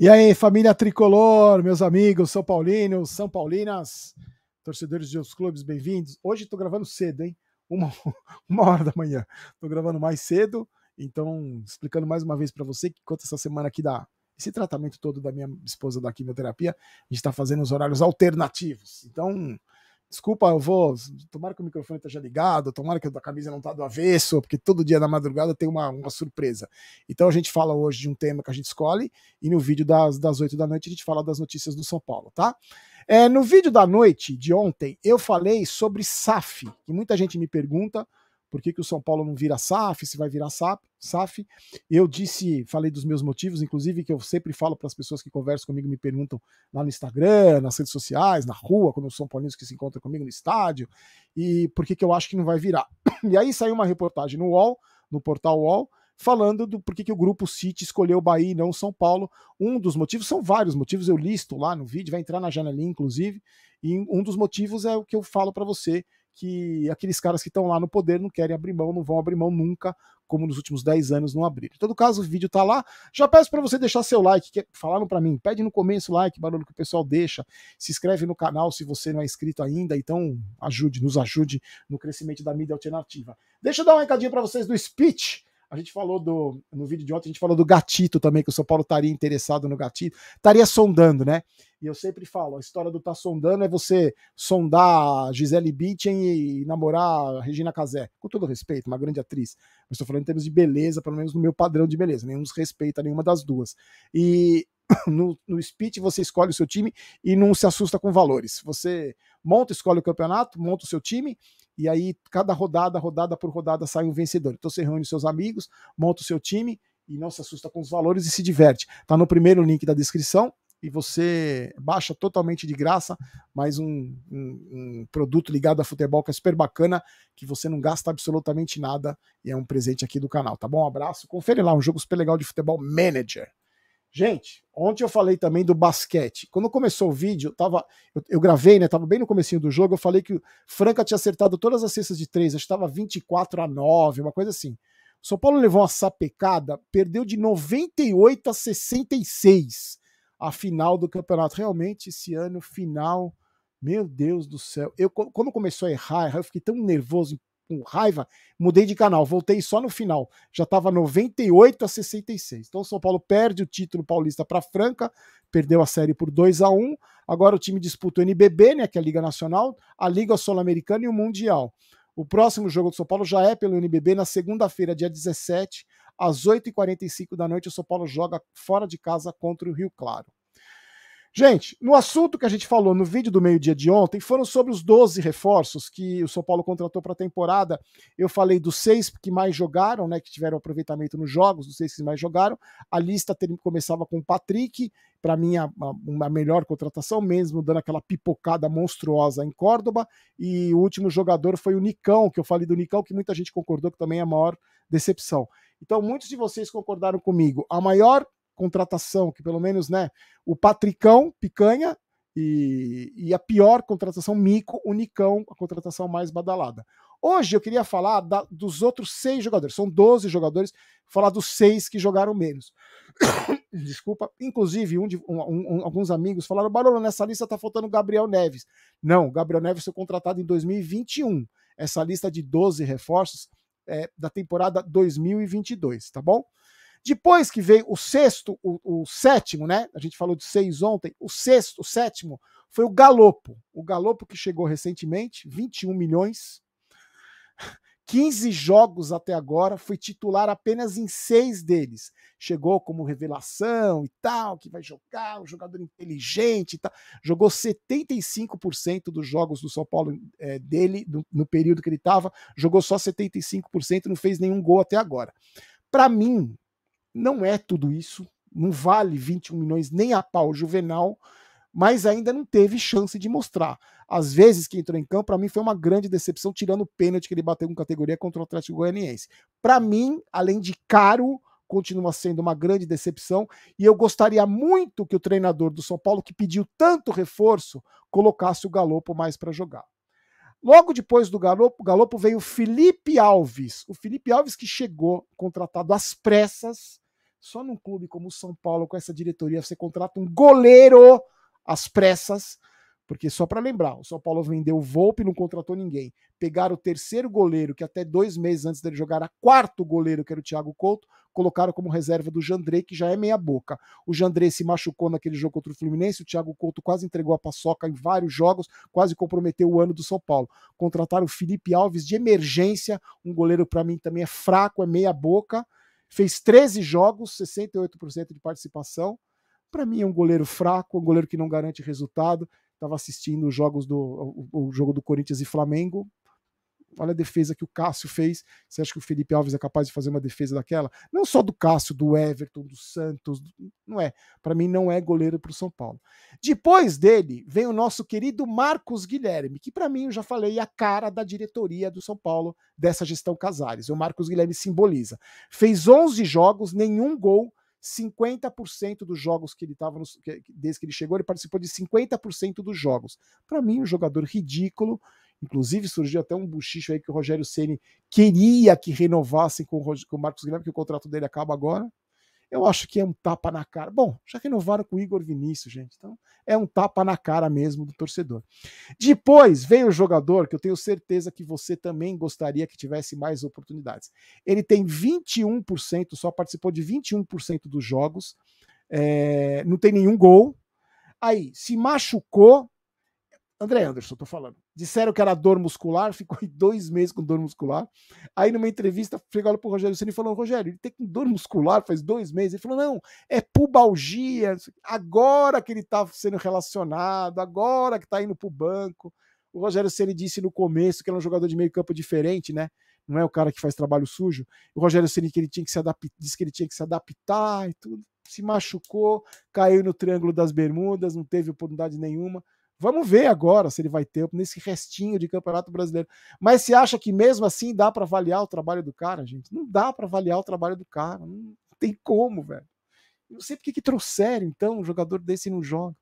E aí, família tricolor, meus amigos, São Paulinos, São Paulinas, torcedores de outros clubes, bem-vindos. Hoje estou gravando cedo, hein? Uma, uma hora da manhã. Estou gravando mais cedo, então explicando mais uma vez para você que quanto essa semana aqui da esse tratamento todo da minha esposa da quimioterapia, a gente está fazendo os horários alternativos. Então, Desculpa, eu vou. Tomara que o microfone esteja ligado, tomara que a camisa não está do avesso, porque todo dia na madrugada tem uma, uma surpresa. Então a gente fala hoje de um tema que a gente escolhe, e no vídeo das, das 8 da noite a gente fala das notícias do São Paulo, tá? É, no vídeo da noite de ontem, eu falei sobre SAF, que muita gente me pergunta por que, que o São Paulo não vira SAF, se vai virar SAF, SAF. Eu disse, falei dos meus motivos, inclusive, que eu sempre falo para as pessoas que conversam comigo, me perguntam lá no Instagram, nas redes sociais, na rua, quando os São Paulinos que se encontram comigo no estádio, e por que, que eu acho que não vai virar. E aí saiu uma reportagem no UOL, no portal UOL, falando do por que o grupo City escolheu o Bahia e não São Paulo. Um dos motivos, são vários motivos, eu listo lá no vídeo, vai entrar na janelinha, inclusive, e um dos motivos é o que eu falo para você, que aqueles caras que estão lá no poder não querem abrir mão, não vão abrir mão nunca, como nos últimos 10 anos não abriram. Em todo caso, o vídeo tá lá. Já peço para você deixar seu like, que é, falaram para mim, pede no começo o like, barulho que o pessoal deixa, se inscreve no canal se você não é inscrito ainda, então ajude, nos ajude no crescimento da mídia alternativa. Deixa eu dar um recadinho para vocês do Speech. A gente falou do. No vídeo de ontem, a gente falou do gatito também, que o São Paulo estaria interessado no gatito. Estaria sondando, né? E eu sempre falo, a história do tá sondando é você sondar Gisele Bündchen e namorar Regina Casé. Com todo respeito, uma grande atriz. Mas estou falando em termos de beleza, pelo menos no meu padrão de beleza. Nenhum respeita nenhuma das duas. E no, no speech você escolhe o seu time e não se assusta com valores. Você monta, escolhe o campeonato, monta o seu time e aí cada rodada, rodada por rodada sai um vencedor. Então você reúne seus amigos, monta o seu time e não se assusta com os valores e se diverte. Tá no primeiro link da descrição, e você baixa totalmente de graça mais um, um, um, produto ligado a futebol que é super bacana, que você não gasta absolutamente nada e é um presente aqui do canal, tá bom? Um abraço, confere lá, um jogo super legal de futebol manager. Gente, ontem eu falei também do basquete. Quando começou o vídeo, eu, tava, eu, eu gravei, né? Tava bem no comecinho do jogo, eu falei que o Franca tinha acertado todas as cestas de três, acho que tava 24 a 9, uma coisa assim. O São Paulo levou uma sapecada, perdeu de 98 a 66 a final do campeonato. Realmente, esse ano, final, meu Deus do céu. Eu, quando começou a errar, eu fiquei tão nervoso, com raiva, mudei de canal, voltei só no final. Já estava 98 a 66. Então, o São Paulo perde o título paulista para Franca, perdeu a série por 2 a 1 Agora o time disputa o NBB, né, que é a Liga Nacional, a Liga Sul-Americana e o Mundial. O próximo jogo do São Paulo já é pelo NBB na segunda-feira, dia 17, às 8h45 da noite, o São Paulo joga fora de casa contra o Rio Claro. Gente, no assunto que a gente falou no vídeo do meio-dia de ontem, foram sobre os 12 reforços que o São Paulo contratou para a temporada. Eu falei dos seis que mais jogaram, né, que tiveram aproveitamento nos jogos, dos seis que mais jogaram. A lista ter, começava com o Patrick, para mim a, a, melhor contratação mesmo, dando aquela pipocada monstruosa em Córdoba. E o último jogador foi o Nicão, que eu falei do Nicão, que muita gente concordou que também é a maior decepção. Então, muitos de vocês concordaram comigo. A maior contratação, que pelo menos, né, o Patricão, Picanha, e, e, a pior contratação, Mico, Unicão, a contratação mais badalada. Hoje eu queria falar da, dos outros seis jogadores, são 12 jogadores, falar dos seis que jogaram menos. Desculpa, inclusive um de, um, um, alguns amigos falaram: Barolo, nessa lista tá faltando Gabriel Neves. Não, Gabriel Neves foi contratado em 2021. Essa lista de 12 reforços é, da temporada 2022, tá bom? Depois que veio o sexto, o, o, sétimo, né? A gente falou de seis ontem. O sexto, o sétimo foi o Galopo. O Galopo que chegou recentemente, 21 milhões. 15 jogos até agora, foi titular apenas em seis deles. Chegou como revelação e tal, que vai jogar, um jogador inteligente e tal. Jogou 75% dos jogos do São Paulo é, dele, do, no período que ele estava, jogou só 75%, não fez nenhum gol até agora. Para mim, não é tudo isso, não vale 21 milhões nem a pau juvenal mas ainda não teve chance de mostrar. Às vezes que entrou em campo, para mim foi uma grande decepção, tirando o pênalti que ele bateu com categoria contra o Atlético Goianiense. Para mim, além de caro, continua sendo uma grande decepção e eu gostaria muito que o treinador do São Paulo, que pediu tanto reforço, colocasse o Galopo mais para jogar. Logo depois do Galopo, Galopo veio Felipe Alves. O Felipe Alves que chegou contratado às pressas. Só num clube como o São Paulo, com essa diretoria, você contrata um goleiro às pressas, porque só para lembrar, o São Paulo vendeu o Volpe, não contratou ninguém. Pegaram o terceiro goleiro, que até dois meses antes dele jogar a quarto goleiro, que era o Thiago Couto, colocaram como reserva do Jandrei, que já é meia boca. O Jandrei se machucou naquele jogo contra o Fluminense, o Thiago Couto quase entregou a paçoca em vários jogos, quase comprometeu o ano do São Paulo. Contrataram o Felipe Alves de emergência, um goleiro para mim também é fraco, é meia boca. Fez 13 jogos, 68% de participação para mim é um goleiro fraco, um goleiro que não garante resultado. Estava assistindo os jogos do o, o jogo do Corinthians e Flamengo, olha a defesa que o Cássio fez. Você acha que o Felipe Alves é capaz de fazer uma defesa daquela? Não só do Cássio, do Everton, do Santos, não é. Para mim, não é goleiro para o São Paulo. Depois dele vem o nosso querido Marcos Guilherme, que para mim eu já falei é a cara da diretoria do São Paulo dessa gestão Casares. O Marcos Guilherme simboliza. Fez 11 jogos, nenhum gol, 50% dos jogos que ele estava desde que ele chegou, ele participou de 50% dos jogos. Para mim, um jogador ridículo. Inclusive, surgiu até um buchicho aí que o Rogério Ceni queria que renovassem com o, com o Marcos Guilherme, que o contrato dele acaba agora. Eu acho que é um tapa na cara. Bom, já renovaram com o Igor Vinícius, gente. Então é um tapa na cara mesmo do torcedor. Depois veio o jogador que eu tenho certeza que você também gostaria que tivesse mais oportunidades. Ele tem 21%, só participou de 21% dos jogos. É, não tem nenhum gol. Aí, se machucou. André Anderson, tô falando. Disseram que era dor muscular, ficou dois meses com dor muscular. Aí, numa entrevista, chegaram o Rogério Ceni e falaram: Rogério, ele tem dor muscular faz dois meses. Ele falou: não, é pubalgia. Agora que ele está sendo relacionado, agora que está indo para o banco. O Rogério Ceni disse no começo que era é um jogador de meio campo diferente, né? Não é o cara que faz trabalho sujo. O Rogério Ceni que ele tinha que se adaptar, disse que ele tinha que se adaptar e tudo. Se machucou, caiu no Triângulo das Bermudas, não teve oportunidade nenhuma. Vamos ver agora se ele vai ter nesse restinho de Campeonato Brasileiro. Mas se acha que mesmo assim dá para avaliar o trabalho do cara, gente? Não dá para avaliar o trabalho do cara, não tem como, velho. Não sei por que, que trouxeram, então, um jogador desse não joga.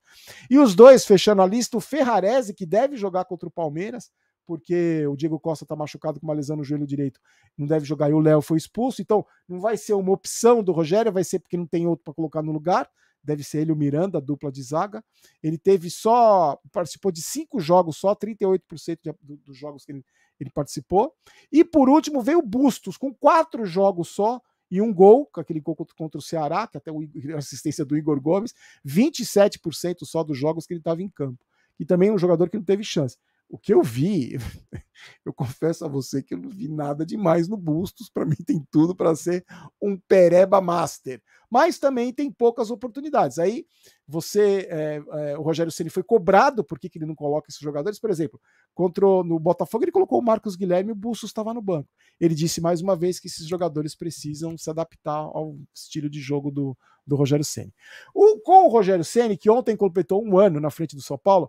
E os dois, fechando a lista, o Ferrarese, que deve jogar contra o Palmeiras, porque o Diego Costa está machucado com uma lesão no joelho direito, não deve jogar, e o Léo foi expulso, então não vai ser uma opção do Rogério, vai ser porque não tem outro para colocar no lugar, deve ser ele o Miranda, dupla de zaga. Ele teve só, participou de cinco jogos só, 38% de, do, dos jogos que ele, ele participou. E por último veio o Bustos, com quatro jogos só, e um gol, aquele gol contra o Ceará, que até a assistência do Igor Gomes, 27% só dos jogos que ele estava em campo. E também é um jogador que não teve chance. O que eu vi, eu confesso a você que eu não vi nada demais no Bustos. Para mim, tem tudo para ser um Pereba Master. Mas também tem poucas oportunidades. Aí, você, é, é, o Rogério Ceni foi cobrado por que, que ele não coloca esses jogadores. Por exemplo, contra no Botafogo, ele colocou o Marcos Guilherme e o Bustos estava no banco. Ele disse mais uma vez que esses jogadores precisam se adaptar ao estilo de jogo do, do Rogério Ceni. O, com o Rogério Ceni, que ontem completou um ano na frente do São Paulo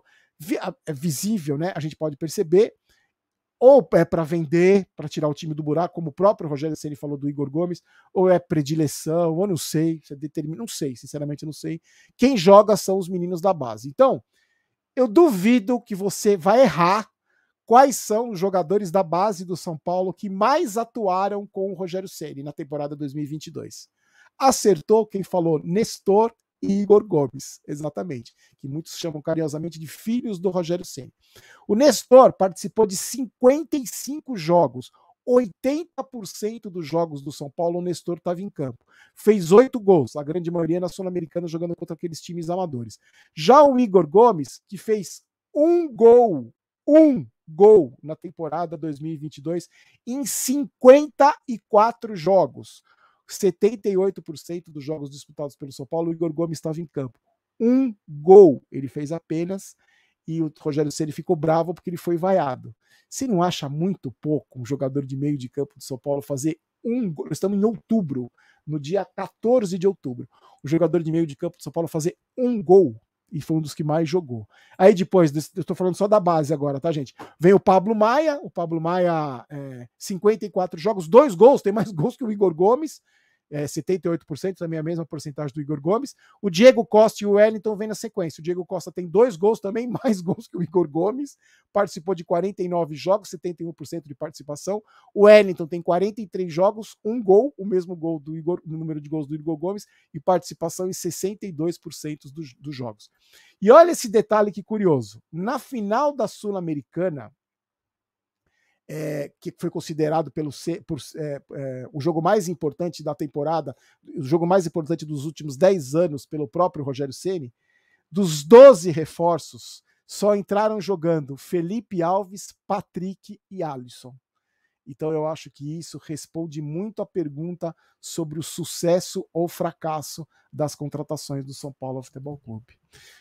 é visível, né? A gente pode perceber ou é para vender, para tirar o time do buraco, como o próprio Rogério Ceni falou do Igor Gomes, ou é predileção, ou não sei, você é determina, não sei, sinceramente não sei. Quem joga são os meninos da base. Então, eu duvido que você vai errar quais são os jogadores da base do São Paulo que mais atuaram com o Rogério Ceni na temporada 2022. Acertou quem falou Nestor Igor Gomes, exatamente, que muitos chamam carinhosamente de filhos do Rogério Ceni. O Nestor participou de 55 jogos, 80% dos jogos do São Paulo o Nestor estava em campo. Fez oito gols, a grande maioria na Sul-Americana jogando contra aqueles times amadores. Já o Igor Gomes, que fez um gol, um gol na temporada 2022 em 54 jogos. 78% dos jogos disputados pelo São Paulo, o Igor Gomes estava em campo. Um gol ele fez apenas e o Rogério Ceni ficou bravo porque ele foi vaiado. Se não acha muito pouco um jogador de meio de campo do São Paulo fazer um gol, estamos em outubro, no dia 14 de outubro, o jogador de meio de campo do São Paulo fazer um gol e foi um dos que mais jogou. Aí depois, eu estou falando só da base agora, tá, gente? Vem o Pablo Maia, o Pablo Maia, é, 54 jogos, dois gols, tem mais gols que o Igor Gomes, é, 78%, também a mesma porcentagem do Igor Gomes. O Diego Costa e o Wellington vêm na sequência. O Diego Costa tem dois gols também, mais gols que o Igor Gomes. Participou de 49 jogos, 71% de participação. O Wellington tem 43 jogos, um gol, o mesmo gol do Igor, o número de gols do Igor Gomes, e participação em 62% dos, dos jogos. E olha esse detalhe que curioso. Na final da Sul-Americana, é, que foi considerado pelo por, é, é, o jogo mais importante da temporada, o jogo mais importante dos últimos 10 anos pelo próprio Rogério Ceni, dos 12 reforços, só entraram jogando Felipe Alves, Patrick e Alisson. Então eu acho que isso responde muito à pergunta sobre o sucesso ou fracasso das contratações do São Paulo Futebol Clube.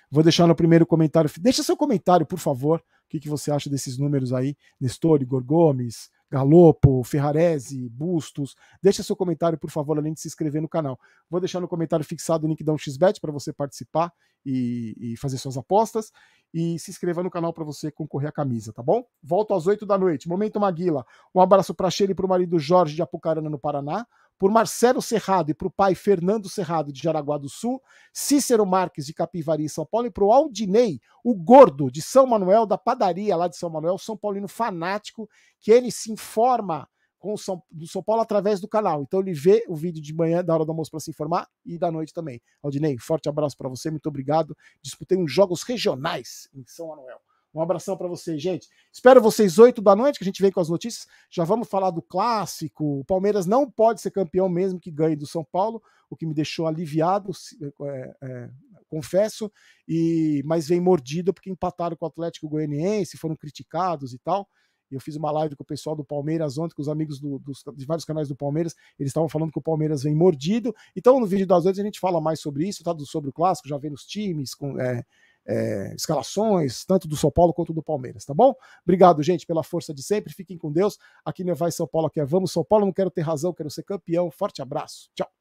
Vou deixar no primeiro comentário. Deixa seu comentário, por favor, o que, que você acha desses números aí, Nestor, Igor Gomes, Galopo, Ferrarese, Bustos. Deixa seu comentário, por favor, além de se inscrever no canal. Vou deixar no comentário fixado o link da 1xBet para você participar e, e, fazer suas apostas. E se inscreva no canal para você concorrer à camisa, tá bom? Volto às 8 da noite. Momento Maguila. Um abraço para Sheila e para o marido Jorge de Apucarana, no Paraná por Marcelo Serrado e para o pai Fernando Serrado de Jaraguá do Sul, Cícero Marques de Capivari, São Paulo, e para o Aldinei, o gordo de São Manuel, da padaria lá de São Manuel, São Paulino fanático, que ele se informa com o São, do São Paulo através do canal. Então ele vê o vídeo de manhã, da hora do almoço, para se informar e da noite também. Aldinei, forte abraço para você, muito obrigado. Disputei uns jogos regionais em São Manuel. Um abração para vocês, gente. Espero vocês oito da noite, que a gente vem com as notícias. Já vamos falar do clássico. O Palmeiras não pode ser campeão mesmo que ganhe do São Paulo, o que me deixou aliviado, é, é, confesso. E mas vem mordido porque empataram com o Atlético Goianiense, foram criticados e tal. Eu fiz uma live com o pessoal do Palmeiras ontem, com os amigos do, dos, de vários canais do Palmeiras. Eles estavam falando que o Palmeiras vem mordido. Então, no vídeo das oito, a gente fala mais sobre isso, tá? Sobre o clássico, já vem os times, com, é, é, escalações, tanto do São Paulo quanto do Palmeiras, tá bom? Obrigado, gente, pela força de sempre. Fiquem com Deus. Aqui no é Vai São Paulo, aqui é Vamos São Paulo. Não quero ter razão, quero ser campeão. Forte abraço. Tchau.